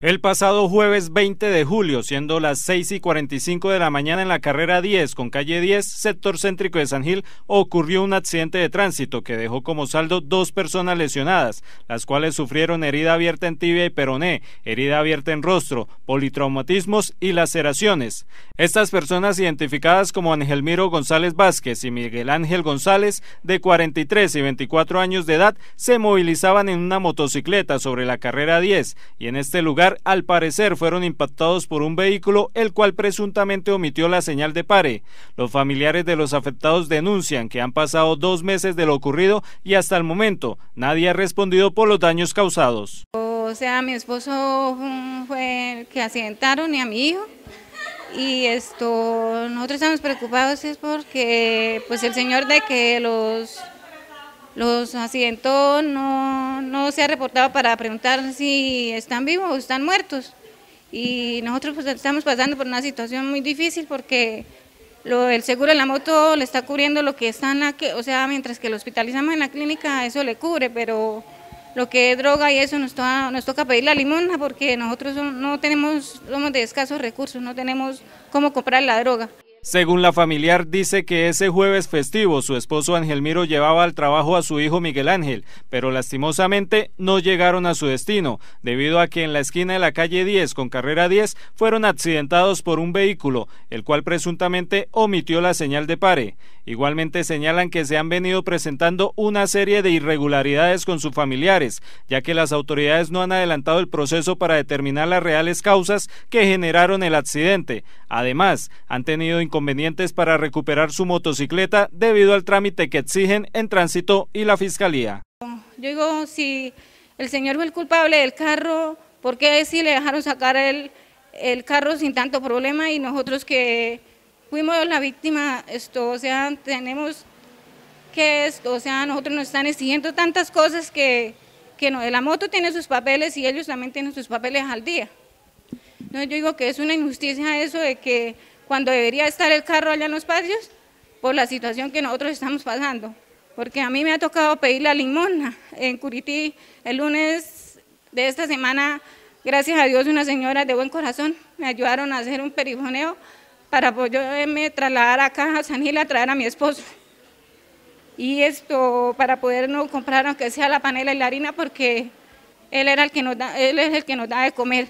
El pasado jueves 20 de julio, siendo las 6 y 45 de la mañana en la carrera 10 con calle 10, sector céntrico de San Gil, ocurrió un accidente de tránsito que dejó como saldo dos personas lesionadas, las cuales sufrieron herida abierta en tibia y peroné, herida abierta en rostro, politraumatismos y laceraciones. Estas personas identificadas como Angelmiro González Vázquez y Miguel Ángel González, de 43 y 24 años de edad, se movilizaban en una motocicleta sobre la carrera 10 y en este lugar al parecer, fueron impactados por un vehículo el cual presuntamente omitió la señal de pare. Los familiares de los afectados denuncian que han pasado dos meses de lo ocurrido y hasta el momento nadie ha respondido por los daños causados. O sea, mi esposo fue el que accidentaron y a mi hijo y esto nosotros estamos preocupados es porque pues el señor de que los los accidentos no, se ha reportado para preguntar si están vivos o están muertos. Y nosotros pues, estamos pasando por una situación muy difícil porque lo, el seguro de la moto le está cubriendo lo que están o sea, mientras que lo hospitalizamos en la clínica, eso le cubre, pero lo que es droga y eso nos toca, nos toca pedir la limona porque nosotros no tenemos, somos de escasos recursos, no tenemos cómo comprar la droga. Según la familiar, dice que ese jueves festivo su esposo Miro llevaba al trabajo a su hijo Miguel Ángel, pero lastimosamente no llegaron a su destino, debido a que en la esquina de la calle 10 con carrera 10 fueron accidentados por un vehículo, el cual presuntamente omitió la señal de pare. Igualmente señalan que se han venido presentando una serie de irregularidades con sus familiares, ya que las autoridades no han adelantado el proceso para determinar las reales causas que generaron el accidente. Además, han tenido convenientes para recuperar su motocicleta debido al trámite que exigen en tránsito y la fiscalía. Yo digo, si el señor fue el culpable del carro, ¿por qué si le dejaron sacar el, el carro sin tanto problema y nosotros que fuimos la víctima, esto, o sea, tenemos que esto, o sea, nosotros nos están exigiendo tantas cosas que, que no, la moto tiene sus papeles y ellos también tienen sus papeles al día. No, yo digo que es una injusticia eso de que cuando debería estar el carro allá en los patios, por la situación que nosotros estamos pasando. Porque a mí me ha tocado pedir la limona en Curití el lunes de esta semana. Gracias a Dios, una señora de buen corazón me ayudaron a hacer un perifoneo para poderme trasladar acá a San Gil a traer a mi esposo. Y esto para no comprar aunque sea la panela y la harina porque él era el que nos da, él es el que nos da de comer.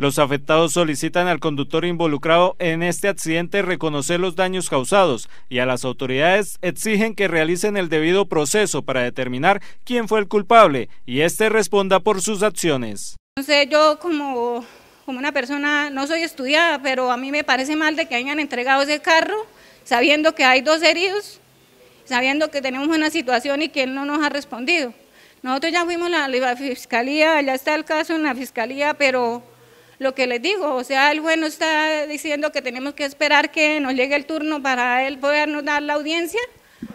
Los afectados solicitan al conductor involucrado en este accidente reconocer los daños causados y a las autoridades exigen que realicen el debido proceso para determinar quién fue el culpable y éste responda por sus acciones. No sé, yo como, como una persona, no soy estudiada, pero a mí me parece mal de que hayan entregado ese carro sabiendo que hay dos heridos, sabiendo que tenemos una situación y que él no nos ha respondido. Nosotros ya fuimos a la, la fiscalía, ya está el caso en la fiscalía, pero lo que les digo, o sea, el juez nos está diciendo que tenemos que esperar que nos llegue el turno para él podernos dar la audiencia,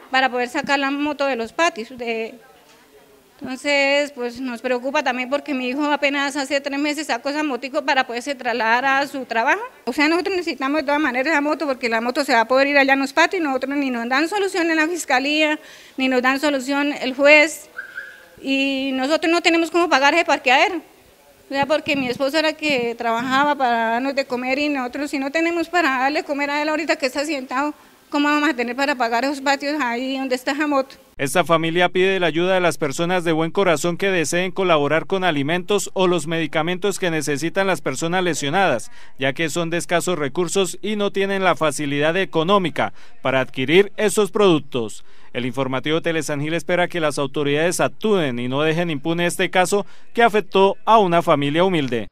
para poder sacar la moto de los patis. De, entonces, pues nos preocupa también porque mi hijo apenas hace tres meses sacó esa motico para poderse trasladar a su trabajo. O sea, nosotros necesitamos de todas maneras la moto porque la moto se va a poder ir allá en los patis, nosotros ni nos dan solución en la fiscalía, ni nos dan solución el juez y nosotros no tenemos cómo pagar ese parqueadero sea, porque mi esposo era que trabajaba para darnos de comer y nosotros, si no tenemos para darle comer a él ahorita que está sentado, ¿cómo vamos a tener para pagar esos patios ahí donde está Jamoto? Esta familia pide la ayuda de las personas de buen corazón que deseen colaborar con alimentos o los medicamentos que necesitan las personas lesionadas, ya que son de escasos recursos y no tienen la facilidad económica para adquirir esos productos. El informativo Telesangil espera que las autoridades actúen y no dejen impune este caso que afectó a una familia humilde.